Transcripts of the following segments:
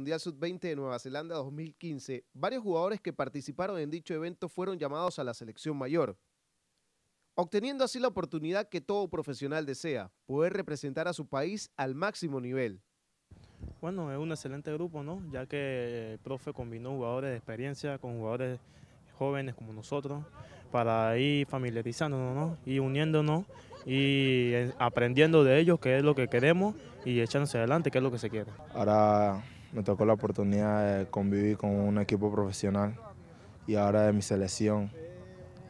Mundial Sub-20 de Nueva Zelanda 2015, varios jugadores que participaron en dicho evento fueron llamados a la selección mayor, obteniendo así la oportunidad que todo profesional desea, poder representar a su país al máximo nivel. Bueno, es un excelente grupo, ¿no? Ya que el profe combinó jugadores de experiencia con jugadores jóvenes como nosotros para ir familiarizándonos, ¿no? Y uniéndonos y eh, aprendiendo de ellos, qué es lo que queremos, y echándose adelante, qué es lo que se quiere. Ahora me tocó la oportunidad de convivir con un equipo profesional y ahora de mi selección.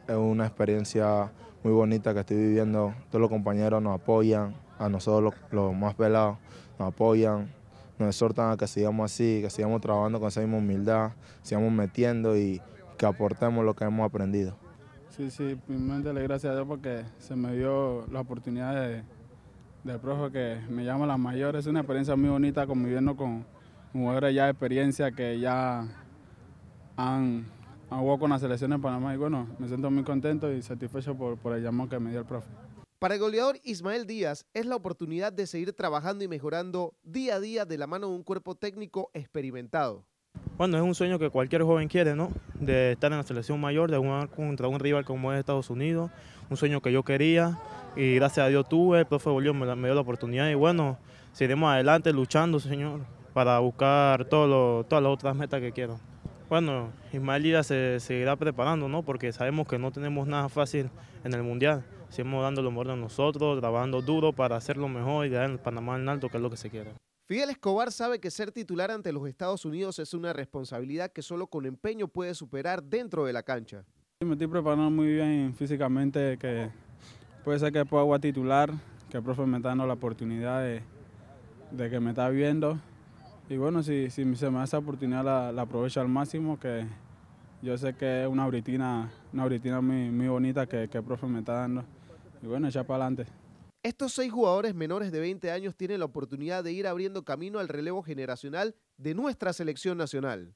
Es una experiencia muy bonita que estoy viviendo. Todos los compañeros nos apoyan, a nosotros los, más pelados nos apoyan, nos exhortan a que sigamos así, que sigamos trabajando con esa misma humildad, sigamos metiendo y que aportemos lo que hemos aprendido. Sí, sí, primeramente le gracias a Dios porque se me dio la oportunidad de, del profe que me llama la mayor, Es una experiencia muy bonita conviviendo con, mujeres ya experiencia que ya han, han, con la selección de Panamá y bueno, me siento muy contento y satisfecho por, el llamado que me dio el profe. Para el goleador Ismael Díaz es la oportunidad de seguir trabajando y mejorando día a día de la mano de un cuerpo técnico experimentado. Bueno, es un sueño que cualquier joven quiere, ¿no? De estar en la selección mayor, de jugar contra un rival como es Estados Unidos, un sueño que yo quería y gracias a Dios tuve, el profe Bolívar me, me dio la oportunidad y bueno, seguiremos adelante luchando, señor para buscar todas las otras metas que quiero. Bueno, Ismael se seguirá preparando, ¿no? Porque sabemos que no tenemos nada fácil en el Mundial. Seguimos dando lo mejor de nosotros, trabajando duro para hacer lo mejor y dar el Panamá en alto, que es lo que se quiere. Fidel Escobar sabe que ser titular ante los Estados Unidos es una responsabilidad que solo con empeño puede superar dentro de la cancha. Me estoy preparando muy bien físicamente, que puede ser que pueda titular, que el profe me está dando la oportunidad de que me está viendo y bueno, si, se me da esa oportunidad, la, aprovecho al máximo, que yo sé que es una britina, muy, bonita que, que el profe me está dando. Y bueno, ya para adelante. Estos seis jugadores menores de 20 años tienen la oportunidad de ir abriendo camino al relevo generacional de nuestra selección nacional.